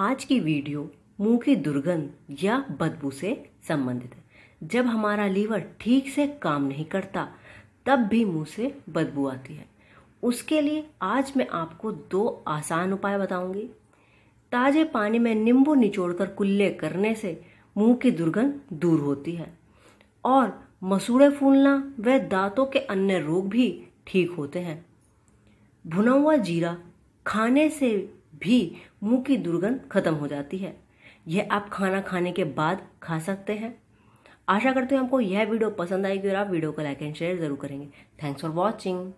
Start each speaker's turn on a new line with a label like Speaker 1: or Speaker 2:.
Speaker 1: आज की वीडियो मुंह की दुर्गंध या बदबू से संबंधित है जब हमारा लीवर ठीक से काम नहीं करता तब भी मुंह से बदबू आती है उसके लिए आज मैं आपको दो आसान उपाय बताऊंगी ताजे पानी में नींबू निचोड़कर कुल्ले करने से मुंह की दुर्गंध दूर होती है और मसूड़े फूलना व दांतों के अन्य रोग भी ठीक होते हैं भुना हुआ जीरा खाने से भी मुंह की दुर्गंध खत्म हो जाती है यह आप खाना खाने के बाद खा सकते हैं आशा करते हैं आपको यह वीडियो पसंद आएगी और आप वीडियो को लाइक एंड शेयर जरूर करेंगे थैंक्स फॉर वॉचिंग